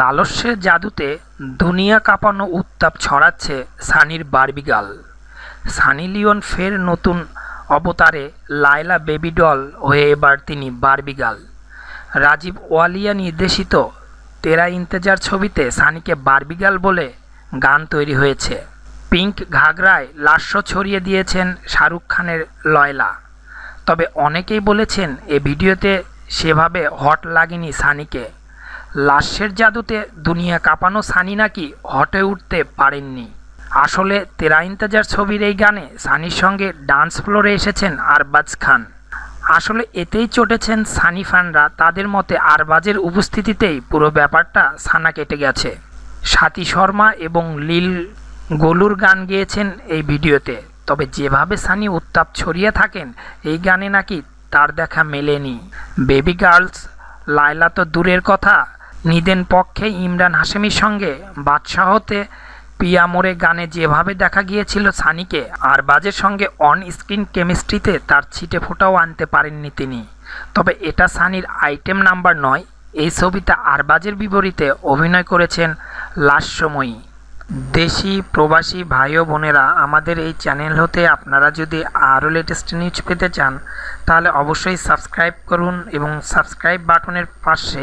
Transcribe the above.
লালস্যের জাদুতে দুনিয়া কাঁপানো উত্তাপ ছড়াচ্ছে সানির বার্বিগাল সানি লিওন ফের নতুন অবতারে লায়লা বেবি ডল হয়ে এবার তিনি বার্বিগাল রাজীব ওয়ালিয়া নির্দেশিত তেরা ইন্তেজার ছবিতে সানিকে বার্বিগাল বলে গান তৈরি হয়েছে পিঙ্ক ঘাগরায় লাস্য ছড়িয়ে দিয়েছেন শাহরুখ খানের লয়লা তবে অনেকেই বলেছেন এ ভিডিওতে সেভাবে হট লাগেনি সানিকে লাশের জাদুতে দুনিয়া কাঁপানো সানি নাকি হটে উঠতে পারেননি আসলে তেরা ইন্তেজার ছবির এই গানে সানির সঙ্গে ডান্স ফ্লোরে এসেছেন আরবাজ খান আসলে এতেই চটেছেন সানি ফানরা তাদের মতে আরবাজের উপস্থিতিতেই পুরো ব্যাপারটা সানা কেটে গেছে স্বাতি শর্মা এবং লীল গোলুর গান গেয়েছেন এই ভিডিওতে তবে যেভাবে সানি উত্তাপ ছড়িয়ে থাকেন এই গানে নাকি তার দেখা মেলেনি বেবি গার্লস লায়লা তো দূরের কথা নিদেন পক্ষে ইমরান হাশেমির সঙ্গে বাদশাহতে পিয়া মোড়ে গানে যেভাবে দেখা গিয়েছিল সানিকে আর বাজের সঙ্গে অন স্ক্রিন কেমিস্ট্রিতে তার ছিটে ফোটাও আনতে পারেননি তিনি তবে এটা সানির আইটেম নাম্বার নয় এই ছবিতে আরবাজের বিপরীতে অভিনয় করেছেন লাস্যময়ী দেশি প্রবাসী ভাই ও বোনেরা আমাদের এই চ্যানেল হতে আপনারা যদি আরও লেটেস্ট নিউজ পেতে চান তাহলে অবশ্যই সাবস্ক্রাইব করুন এবং সাবস্ক্রাইব বাটনের পাশে